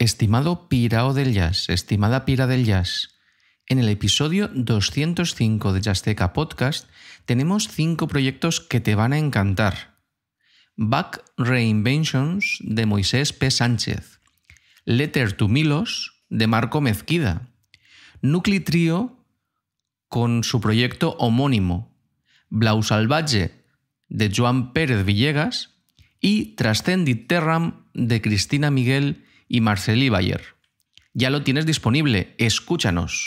Estimado Pirao del Jazz, estimada Pira del Jazz, en el episodio 205 de Jazzteca Podcast tenemos cinco proyectos que te van a encantar. Back Reinventions de Moisés P. Sánchez, Letter to Milos de Marco Mezquida, Nucli Trio con su proyecto homónimo, Blau Salvaje de Joan Pérez Villegas y Trascendit Terram de Cristina Miguel y Marceli Bayer. Ya lo tienes disponible, escúchanos.